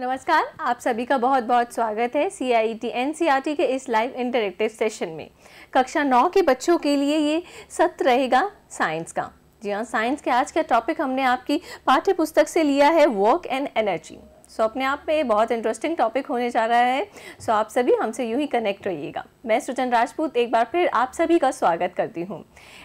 नमस्कार आप सभी का बहुत बहुत स्वागत है C I T N C R T के इस लाइव इंटरेक्टिव सेशन में कक्षा नौ के बच्चों के लिए ये सत्र रहेगा साइंस का जी हाँ साइंस के आज का टॉपिक हमने आपकी पाठ्य पुस्तक से लिया है वर्क एंड एनर्जी सो अपने आप में बहुत इंटरेस्टिंग टॉपिक होने जा रहा है सो आप सभी हमसे यूं ही कनेक्ट रहिएगा मैं सुजन राजपूत एक बार फिर आप सभी का स्वागत करती हूँ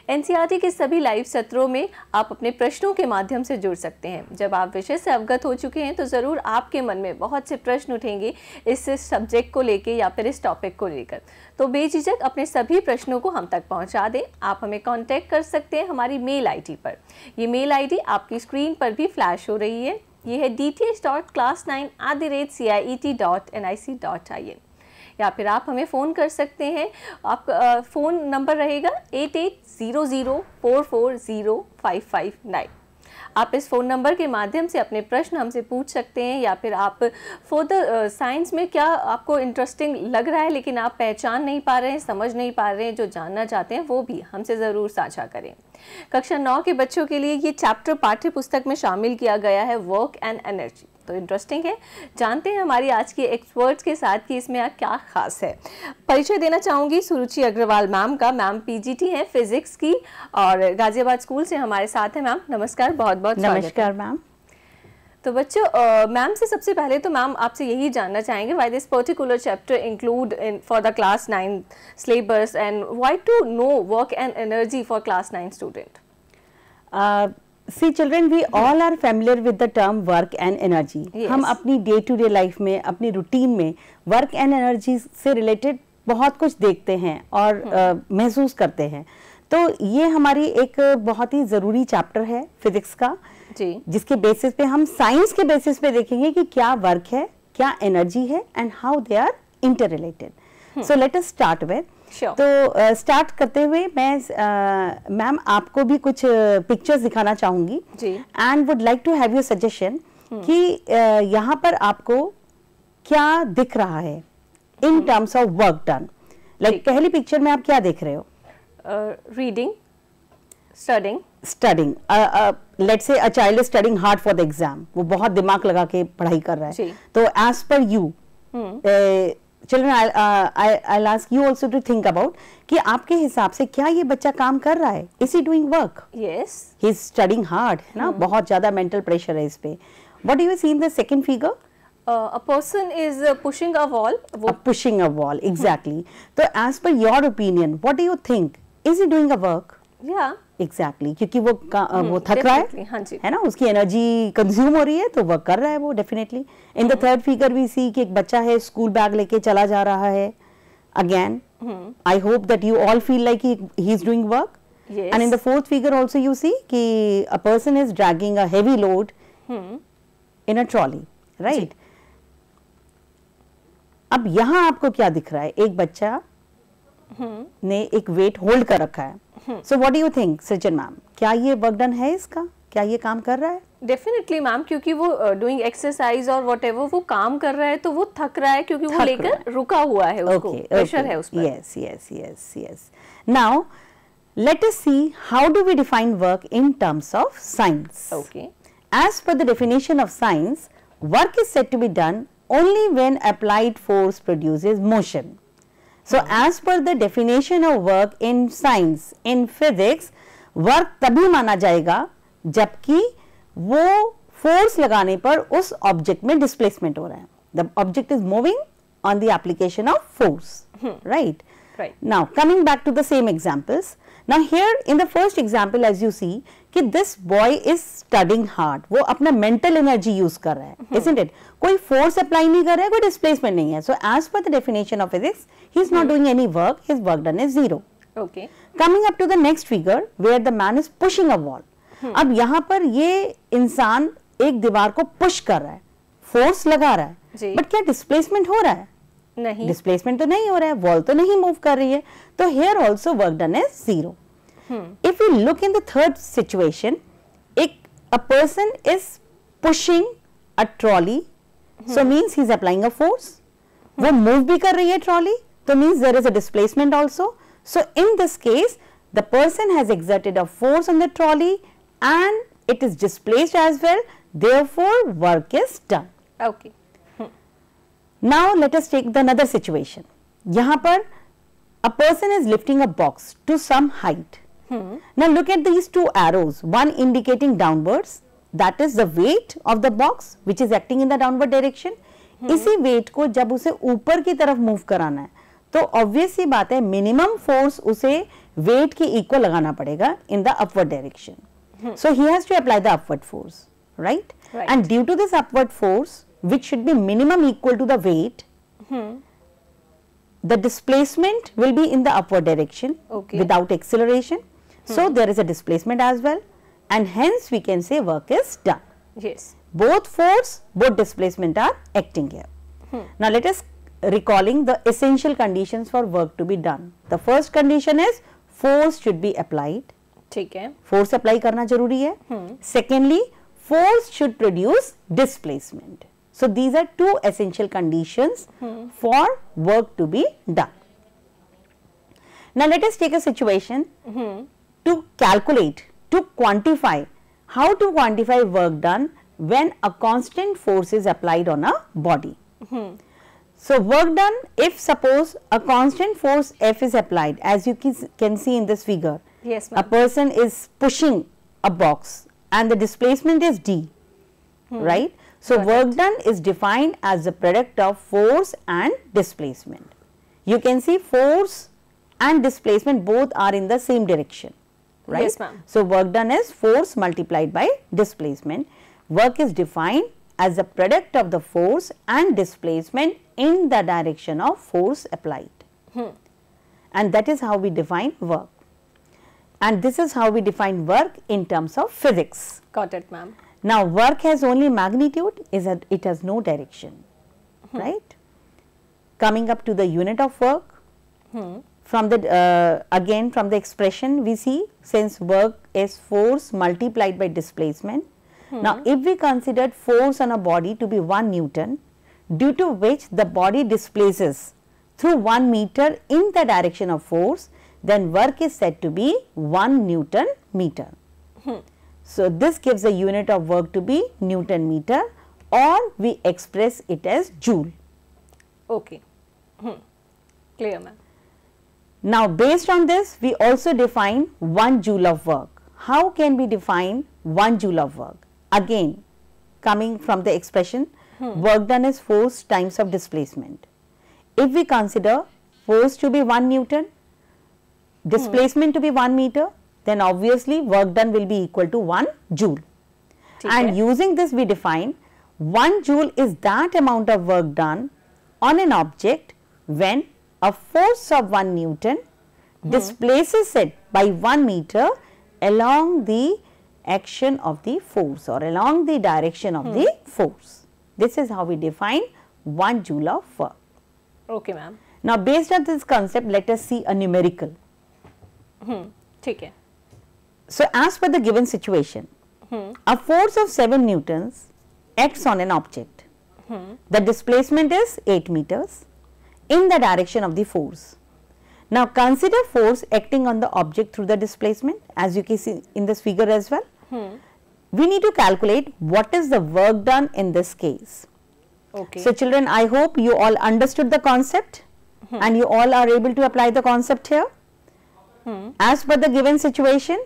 एन e के सभी लाइव सत्रों में आप अपने प्रश्नों के माध्यम से जुड़ सकते हैं जब आप विषय से अवगत हो चुके हैं तो ज़रूर आपके मन में बहुत से प्रश्न उठेंगे इस सब्जेक्ट को लेकर या फिर इस टॉपिक को लेकर तो बेझिझक अपने सभी प्रश्नों को हम तक पहुँचा दें आप हमें कॉन्टैक्ट कर सकते हैं हमारी मेल आई पर ये मेल आई आपकी स्क्रीन पर भी फ्लैश हो रही है ये है D T H dot class nine at the rate C I E T dot N I C dot I N या फिर आप हमें फ़ोन कर सकते हैं आपका फ़ोन नंबर रहेगा eight eight zero zero four four zero five five nine आप इस फ़ोन नंबर के माध्यम से अपने प्रश्न हमसे पूछ सकते हैं या फिर आप फर्दर साइंस में क्या आपको इंटरेस्टिंग लग रहा है लेकिन आप पहचान नहीं पा रहे हैं समझ नहीं पा रहे हैं जो जानना चाहते हैं वो भी हमसे ज़रूर साझा करें कक्षा नौ के बच्चों के लिए ये चैप्टर पाठ्य पुस्तक में शामिल किया गया है वर्क एंड एनर्जी तो इंटरेस्टिंग है जानते हैं हमारी आज की एक्सपर्ट्स के साथ कि इसमें क्या खास है परिचय देना चाहूँगी सुरुचि अग्रवाल मैम का मैम पीजीटी है फिजिक्स की और गाजियाबाद स्कूल से हमारे साथ है मैम नमस्कार बहुत बहुत नमस्कार मैम तो बच्चों मैम से सबसे पहले तो मैम आपसे यही जानना चाहेंगे why this particular chapter include in for the class nine syllabus and why to know work and energy for class nine student see children we all are familiar with the term work and energy हम अपनी day to day life में अपनी routine में work and energy से related बहुत कुछ देखते हैं और uh, महसूस करते हैं तो ये हमारी एक बहुत ही ज़रूरी चैप्टर है फिजिक्स का जी जिसके बेसिस पे हम साइंस के बेसिस पे देखेंगे कि क्या वर्क है क्या एनर्जी है and how they are interrelated so let us start with sure. तो स्टार्ट uh, करते हुए मैं uh, मैम आपको भी कुछ पिक्चर्स uh, दिखाना चाहूंगी and would like to have your suggestion कि uh, यहाँ पर आपको क्या दिख रहा है in terms of work done like पहली पिक्चर में आप क्या देख रहे हो reading studying studying let say a child is studying hard for the exam वो बहुत दिमाग लगा के पढ़ाई कर रहा है तो as per you children I ask you also to think about कि आपके हिसाब से क्या ये बच्चा काम कर रहा है is he doing work yes he is studying hard है ना hmm. बहुत ज्यादा मेंटल प्रेशर है इस पे what you seen the second figure a person is pushing a wall वो पुशिंग अ वॉल एग्जैक्टली तो as per your opinion what do you think is he doing a work या exactly exactly, क्योंकि वो वो हम्म, थक रहा है हाँ जी है ना उसकी एनर्जी कंज्यूम हो रही है तो वर्क कर रहा है वो definitely in the third figure we see कि एक बच्चा है स्कूल बैग लेके चला जा रहा है again I hope that you all feel like he is doing work and in the fourth figure also you see कि a person is dragging a heavy load in a trolley right अब यहां आपको क्या दिख रहा है एक बच्चा ने एक वेट होल्ड कर रखा है so what you think Sajjan ma'am क्या ये वर्क डन है इसका क्या ये काम कर रहा है डेफिनेटली मैम क्योंकि वो डूइंग एक्सरसाइज और वट वो काम कर रहा है तो वो थक रहा है क्योंकि वो लेकर रुका हुआ है उसको let's see how do we define work in terms of science okay as per the definition of science work is said to be done only when applied force produce motion so as per the definition of work in science in physics work तभी माना जाएगा जबकि वो force लगाने पर उस object में displacement हो रहा है the object is moving on the application of force right right now coming back to the same examples Now here in the first example as you see कि this boy is studying hard वो अपना mental energy use कर रहा है mm -hmm. isn't it कोई force apply नहीं कर रहा है कोई displacement नहीं है so as per the definition of physics he is not mm -hmm. doing any work his work done is zero okay coming up to the next figure where the man is pushing a wall mm -hmm. अब यहाँ पर ये इंसान एक दीवार को push कर रहा है फोर्स लगा रहा है बट क्या डिस्प्लेसमेंट हो रहा है नहीं डिस्प्लेसमेंट तो नहीं हो रहा है वॉल तो नहीं मूव कर रही है तो here also work done as zero if you look in the third situation एक a person is pushing a trolley so means he is applying a force वो मूव हम्म। भी कर रही है ट्रॉली तो means there is a displacement also so in this case the person has has a force on the trolley and it is is as well well for work is done okay Now let us take the another situation. यहाँ पर a person is lifting a box to some height. Hmm. Now look at these two arrows, one indicating downwards, that is the weight of the box which is acting in the downward direction. Hmm. इसी weight को जब उसे ऊपर की तरफ move कराना है तो ऑब्वियस ही बात है मिनिमम फोर्स उसे वेट के इक्वल लगाना पड़ेगा in the upward direction so he has to apply the upward force right? And due to this upward force which should be minimum equal to the weight, hmm. the displacement will be in the upward direction okay. without acceleration. Hmm. So, there is a displacement as well and hence we can say work is done. Yes. Both force, both displacement are acting here. Hmm. Now, let us recalling the essential conditions for work to be done. The first condition is force should be applied. ठीक है Force apply करना जरूरी है hmm. Secondly, force should produce displacement. So, these are two essential conditions hmm. for work to be done. Now, let us take a situation hmm. to calculate, to quantify, how to quantify work done when a constant force is applied on a body. Hmm. So, work done if suppose a constant force F is applied as you can see in this figure. Yes, A person is pushing a box and the displacement is D, hmm. right? So, Got work it. done is defined as the product of force and displacement. You can see force and displacement both are in the same direction, right? Yes, ma'am. So, work done is force multiplied by displacement. Work is defined as the product of the force and displacement in the direction of force applied. Hmm. And that is how we define work. And this is how we define work in terms of physics. Got it, ma'am. Now, work has only magnitude is that it has no direction, hmm. right? Coming up to the unit of work, hmm. from the uh, again from the expression we see since work is force multiplied by displacement. Hmm. Now, if we considered force on a body to be 1 Newton due to which the body displaces through 1 meter in the direction of force, then work is said to be 1 Newton meter. Hmm. So, this gives a unit of work to be Newton meter or we express it as joule. Okay, hmm. clear ma'am. Now, based on this we also define 1 joule of work. How can we define 1 joule of work? Again coming from the expression hmm. work done is force times of displacement. If we consider force to be 1 Newton, hmm. displacement hmm. to be 1 meter then obviously work done will be equal to 1 joule. And using this we define 1 joule is that amount of work done on an object when a force of 1 Newton hmm. displaces it by 1 meter along the action of the force or along the direction of hmm. the force. This is how we define 1 joule of work. Okay ma'am. Now based on this concept let us see a numerical. Hmm. ठीक so, as per the given situation, hmm. a force of 7 newtons acts on an object. Hmm. The displacement is 8 meters in the direction of the force. Now, consider force acting on the object through the displacement as you can see in this figure as well. Hmm. We need to calculate what is the work done in this case. Okay. So, children I hope you all understood the concept and you all are able to apply the concept here. As per the given situation,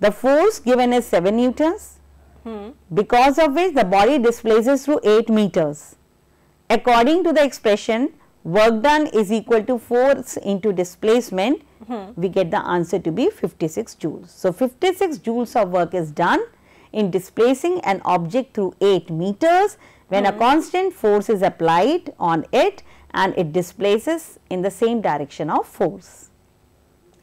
the force given is 7 newtons hmm. because of which the body displaces through 8 meters. According to the expression work done is equal to force into displacement hmm. we get the answer to be 56 joules. So, 56 joules of work is done in displacing an object through 8 meters when hmm. a constant force is applied on it and it displaces in the same direction of force.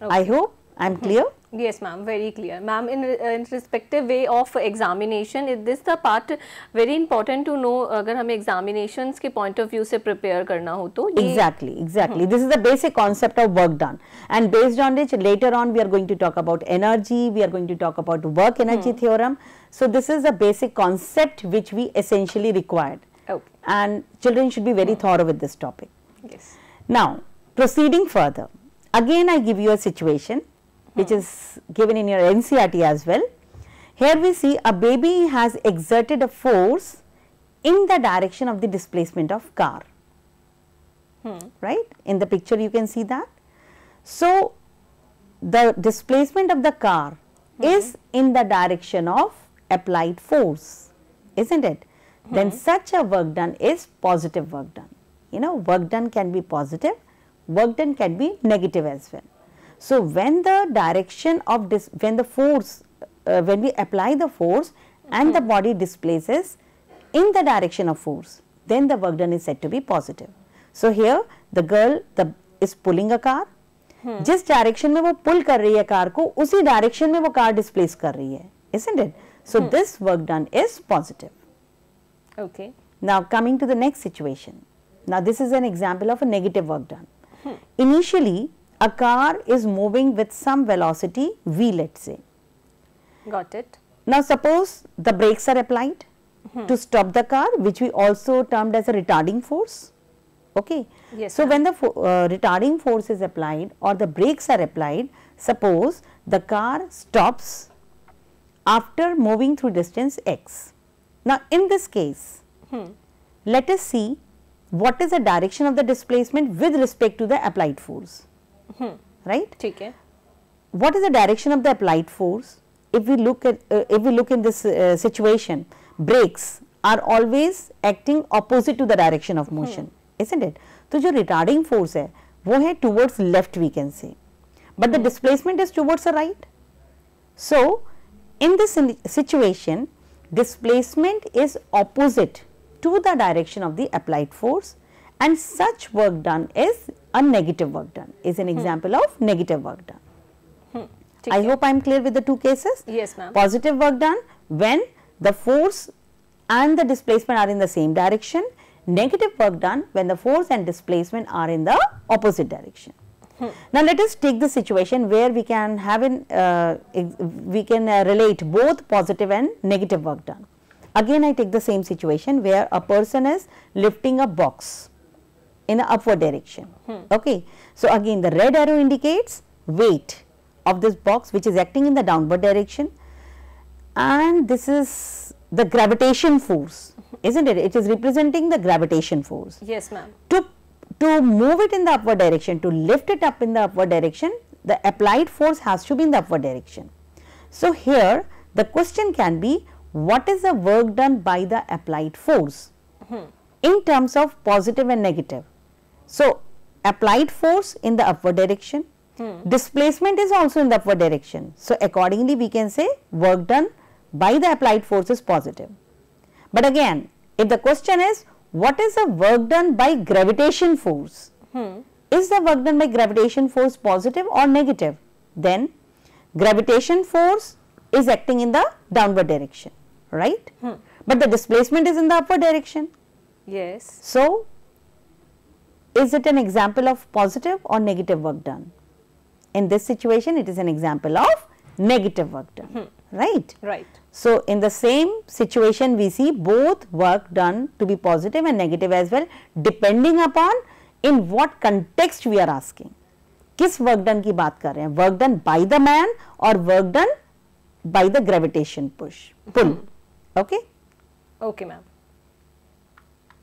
Okay. I hope I am hmm. clear. Yes, ma'am, very clear. Ma'am, in, uh, in respective way of examination, this the part very important to know अगर हमें examinations के point of view से prepare Exactly, exactly. Hmm. This is the basic concept of work done. And based on which later on we are going to talk about energy, we are going to talk about work energy hmm. theorem. So, this is the basic concept which we essentially required. Okay. And children should be very hmm. thorough with this topic. Yes. Now, proceeding further, again I give you a situation which is given in your NCRT as well. Here we see a baby has exerted a force in the direction of the displacement of car, hmm. right. In the picture you can see that. So, the displacement of the car hmm. is in the direction of applied force, is not it? Hmm. Then such a work done is positive work done. You know work done can be positive, work done can be negative as well. So, when the direction of this, when the force, uh, when we apply the force and the body displaces in the direction of force, then the work done is said to be positive. So, here the girl is pulling a car, hmm. Just direction direction में वो पुल कर रही है car को उसी direction में वो car displace कर रही है isn't it? So, hmm. this work done is positive. Okay. Now, coming to the next situation. Now, this is an example of a negative work done. Hmm. Initially, a car is moving with some velocity v let us say. Got it. Now suppose the brakes are applied hmm. to stop the car which we also termed as a retarding force. Okay. Yes, so, when the fo uh, retarding force is applied or the brakes are applied, suppose the car stops after moving through distance x. Now, in this case, hmm. let us see what is the direction of the displacement with respect to the applied force. Hmm. right theek hai what is the direction of the applied force if we look at uh, if we look in this uh, situation brakes are always acting opposite to the direction of motion hmm. isn't it So, the retarding force is, वो towards left. We can say, but the hmm. displacement is towards the right. So, in this situation displacement is opposite to the direction of the applied force and such work done is a negative work done is an hmm. example hmm. of negative work done. Hmm. hmm. I hope I am clear with the two cases. Yes ma'am. Positive work done when the force and the displacement are in the same direction. Negative work done when the force and displacement are in the opposite direction. Hmm. Now let us take the situation where we can have an uh, we can uh, relate both positive and negative work done. Again I take the same situation where a person is lifting a box in an upward direction. Hmm. Okay. So, again the red arrow indicates weight of this box which is acting in the downward direction and this is the gravitation force hmm. isn't it? It is representing the gravitation force. Yes ma'am. To, to move it in the upward direction, to lift it up in the upward direction, the applied force has to be in the upward direction. So, here the question can be what is the work done by the applied force hmm. in terms of positive and negative. So, applied force in the upward direction, hmm. displacement is also in the upward direction. So, accordingly we can say work done by the applied force is positive. But again if the question is what is the work done by gravitation force? Hmm. Is the work done by gravitation force positive or negative? Then gravitation force is acting in the downward direction, right? Hmm. But the displacement is in the upward direction. Yes. So, is it an example of positive or negative work done? In this situation, it is an example of negative work done, hmm. right? Right. So, in the same situation, we see both work done to be positive and negative as well, depending upon in what context we are asking. किस work done की बात कर रहे हैं done by the the man और work done by the gravitation push pull Okay. Okay, ma'am.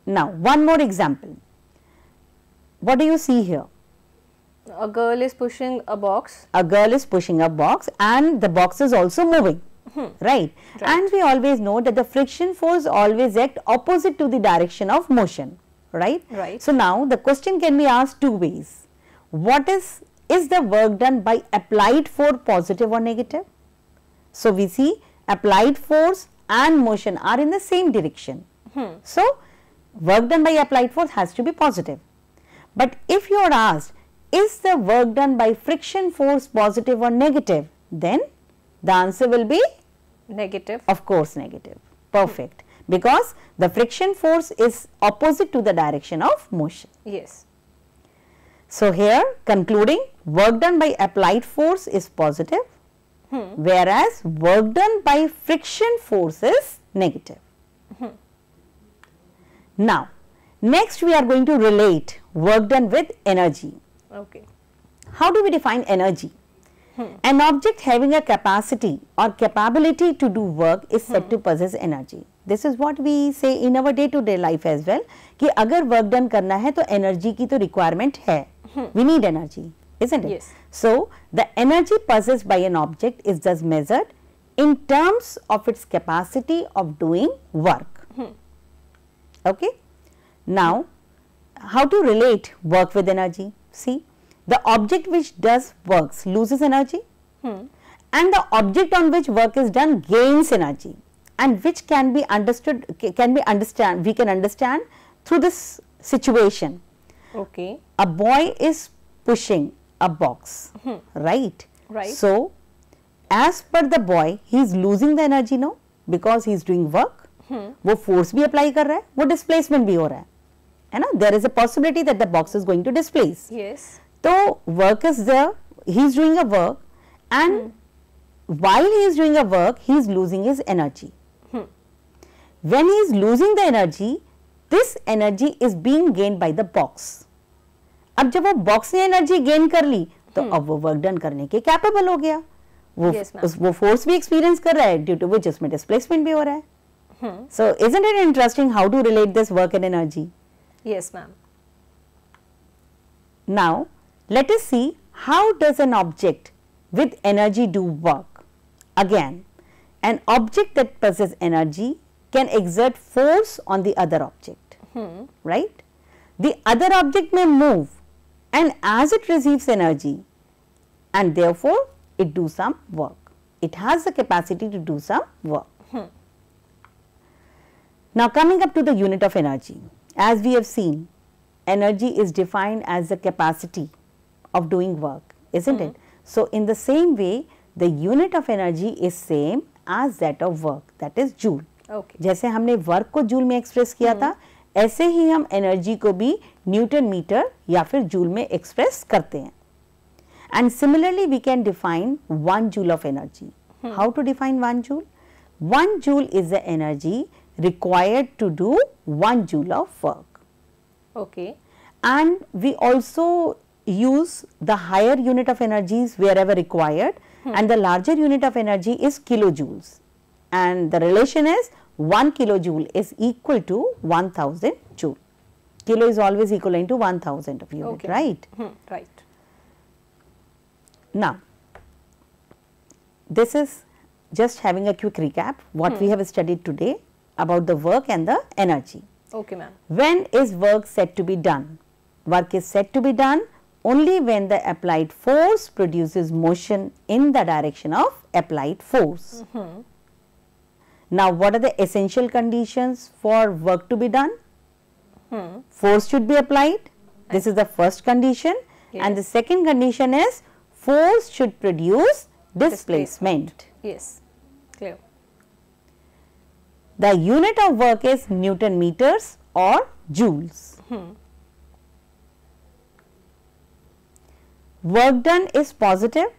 Now, one more example. What do you see here? A girl is pushing a box. A girl is pushing a box and the box is also moving. Hmm. Right? right? And we always know that the friction force always act opposite to the direction of motion. Right? Right. So now the question can be asked two ways. What is is the work done by applied force positive or negative? So we see applied force and motion are in the same direction. Hmm. So work done by applied force has to be positive but if you are asked, is the work done by friction force positive or negative? Then the answer will be negative. Of course, negative. Perfect. Because the friction force is opposite to the direction of motion. Yes. So, here concluding work done by applied force is positive hmm. whereas work done by friction force is negative. Hmm. Now, next we are going to relate work done with energy. Okay. How do we define energy? Hmm. An object having a capacity or capability to do work is said hmm. to possess energy. what we say in our day-to-day life as well. कि अगर work done करना है तो energy की तो requirement है hmm. We need energy, is isn't it? Yes. So, the energy possessed by an object is thus measured in terms of its capacity of doing work. Hmm. Okay. Now, how to relate work with energy. See, the object which does works loses energy hmm. and the object on which work is done gains energy and which can be understood, can be understand, we can understand through this situation. Okay. A boy is pushing a box, hmm. right? Right. So, as per the boy, he is losing the energy now because he is doing work. Hmm. वो force भी apply कर रहा है वो displacement भी हो रहा है है ना there is a possibility that the box is going to displace yes तो work is there he is doing a work and while he is doing a work, he is losing his energy. Hmm. When he is losing the energy, this energy is being gained by the box. अब जब वो box ने energy gain कर ली तो hmm. अब वो work done करने के कैपेबल हो गया वो yes, उस, वो फोर्स भी एक्सपीरियंस कर रहा है ड्यू टू विच इसमें डिस्प्लेसमेंट भी हो रहा है so isn't it interesting how to relate this work and energy Yes, ma'am. Now, let us see how does an object with energy do work. Again, an object that possesses energy can exert force on the other object, hmm. right? The other object may move and as it receives energy and therefore, it do some work. It has the capacity to do some work. Hmm. Now, coming up to the unit of energy. As we have seen, energy is defined as the capacity of doing work, isn't it? Hmm. So, in the same way, the unit of energy is same as that of work, that is joule. Okay. जैसे हमने work को joule में express किया mm -hmm. था, ऐसे ही हम energy को भी newton meter या फिर joule में express करते हैं. And similarly, we can define one joule of energy. Hmm. How to define one joule? One joule is the energy required to do 1 joule of work. Okay. And we also use the higher unit of energies wherever required hmm. and the larger unit of energy is kilojoules and the relation is 1 kilojoule is equal to 1000 joule. Kilo is always equivalent to 1000 of unit, okay. right? Hmm, right. Now, this is just having a quick recap what hmm. we have studied today about the work and the energy. Okay, ma'am. When is work said to be done? Work is said to be done only when the applied force produces motion in the direction of applied force. Mm -hmm. Now, what are the essential conditions for work to be done? Hmm. Force should be applied. This is the first condition. Yes. And the second condition is force should produce displacement. displacement. Yes, clear. The unit of work is Newton meters or joules. Hmm. Work done is positive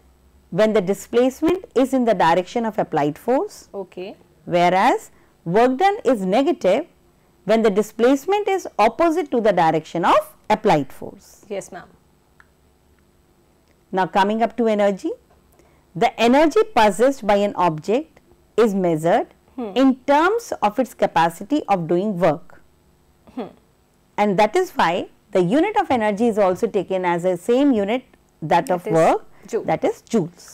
when the displacement is in the direction of applied force. Okay. Whereas, work done is negative when the displacement is opposite to the direction of applied force. Yes, ma'am. Now, coming up to energy. The energy possessed by an object is measured hmm. in terms of its capacity of doing work. Hmm. And that is why the unit of energy is also taken as a same unit that, that of work joule. that is joules.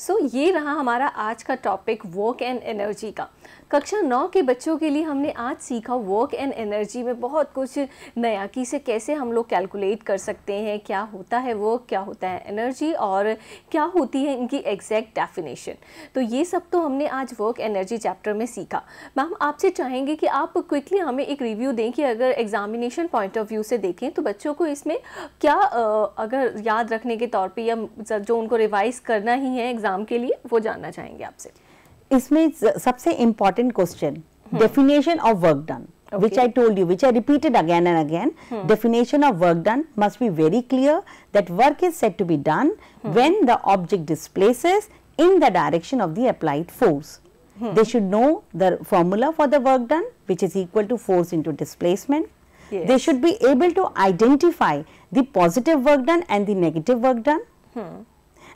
So so, ये रहा हमारा आज का topic work and energy का कक्षा नौ के बच्चों के लिए हमने आज सीखा वर्क एंड एनर्जी में बहुत कुछ नया कि इसे कैसे हम लोग कैलकुलेट कर सकते हैं क्या होता है वर्क क्या होता है एनर्जी और क्या होती है इनकी एग्जैक्ट डेफिनेशन तो ये सब तो हमने आज वर्क एनर्जी चैप्टर में सीखा मैम आपसे चाहेंगे कि आप क्विकली हमें एक रिव्यू दें कि अगर एग्जामिनेशन पॉइंट ऑफ व्यू से देखें तो बच्चों को इसमें क्या अगर याद रखने के तौर पर या जो उनको रिवाइज़ करना ही है एग्ज़ाम के लिए वो जानना चाहेंगे आपसे इसमें सबसे important question definition of work done Okay. which I told you, which I repeated again and again. Hmm. Definition of work done must be very clear that work is said to be done hmm. when the object displaces in the direction of the applied force. Hmm. They should know the formula for the work done which is equal to force into displacement. They should be able to identify the positive work done and the negative work done.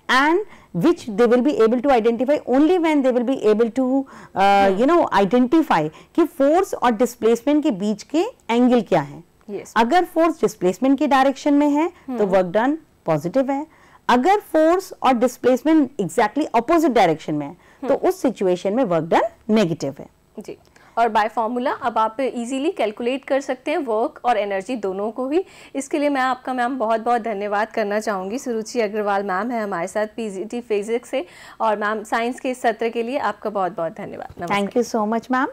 and which they will be able to identify only when they will be able to uh, you know identify ki force or displacement ke beech ke angle kya hai yes. agar force displacement ke direction mein hai hmm. to work done positive hai agar force or displacement exactly opposite direction mein hai hmm. to us situation mein work done negative है जी और bye formula अब आप easily calculate कर सकते हैं work और energy दोनों को ही इसके लिए मैं आपका मैम बहुत बहुत धन्यवाद करना चाहूँगी सुरुचि अग्रवाल मैम है हमारे साथ पी फिजिक्स से और मैम साइंस के इस सत्र के लिए आपका बहुत बहुत धन्यवाद thank you so much ma'am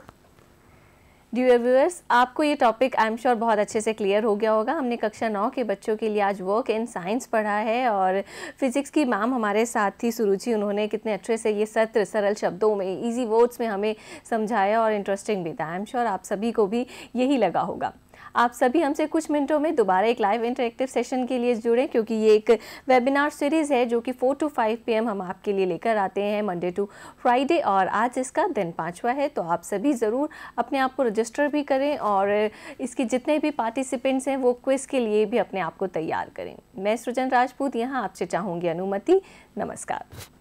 dear viewers आपको ये टॉपिक आई एम श्योर बहुत अच्छे से क्लियर हो गया होगा हमने कक्षा नौ के बच्चों के लिए आज वर्क इन साइंस पढ़ा है और फिजिक्स की मैम हमारे साथ थी सुरुचि उन्होंने कितने अच्छे से ये सत्र सरल शब्दों में ईजी वर्ड्स में हमें समझाया और इंटरेस्टिंग भी था आई एम श्योर आप सभी को भी यही लगा होगा आप सभी हमसे कुछ मिनटों में दोबारा एक लाइव इंटरेक्टिव सेशन के लिए जुड़ें क्योंकि ये एक वेबिनार सीरीज़ है जो कि फोर टू फाइव पी हम आपके लिए लेकर आते हैं मंडे टू फ्राइडे और आज इसका दिन पाँचवा है तो आप सभी ज़रूर अपने आप को रजिस्टर भी करें और इसके जितने भी पार्टिसिपेंट्स हैं वो क्विज़ के लिए भी अपने आप को तैयार करें मैं सृजन राजपूत यहाँ आपसे चाहूँगी अनुमति नमस्कार